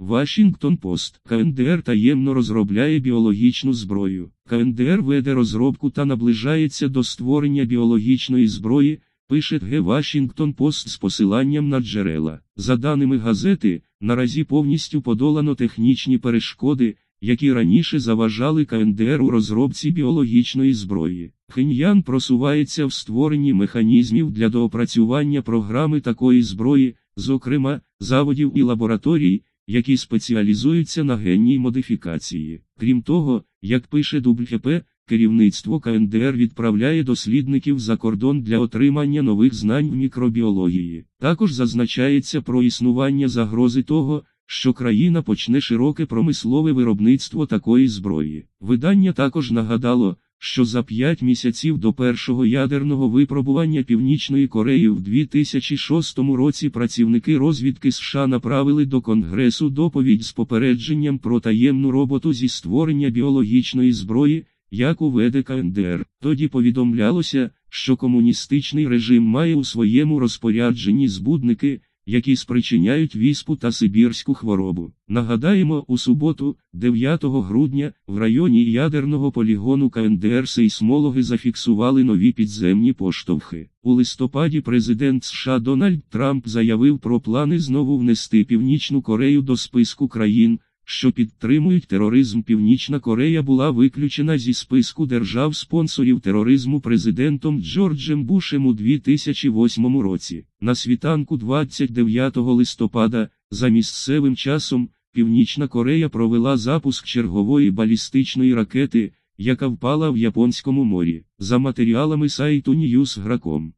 Вашингтон Пост КНДР таємно розробляє біологічну зброю. КНДР веде розробку та наближається до створення біологічної зброї, пише Г. Вашингтон Пост з посиланням на джерела. За даними газети, наразі повністю подолано технічні перешкоди, які раніше заважали КНДР у розробці біологічної зброї. Хеньян просувається в створенні механізмів для доопрацювання програми такої зброї, зокрема заводів і лабораторій які спеціалізуються на генній модифікації. Крім того, як пише ДУБХП, керівництво КНДР відправляє дослідників за кордон для отримання нових знань в мікробіології. Також зазначається про існування загрози того, що країна почне широке промислове виробництво такої зброї. Видання також нагадало, що за п'ять місяців до першого ядерного випробування Північної Кореї в 2006 році працівники розвідки США направили до Конгресу доповідь з попередженням про таємну роботу зі створення біологічної зброї, яку веде КНДР. Тоді повідомлялося, що комуністичний режим має у своєму розпорядженні збудники які спричиняють віспу та Сибірську хворобу. Нагадаємо, у суботу, 9 грудня, в районі ядерного полігону КНДР сейсмологи зафіксували нові підземні поштовхи. У листопаді президент США Дональд Трамп заявив про плани знову внести Північну Корею до списку країн що підтримують тероризм. Північна Корея була виключена зі списку держав спонсорів тероризму президентом Джорджем Бушем у 2008 році. На світанку 29 листопада, за місцевим часом, Північна Корея провела запуск чергової балістичної ракети, яка впала в Японському морі, за матеріалами сайту Newsgracom.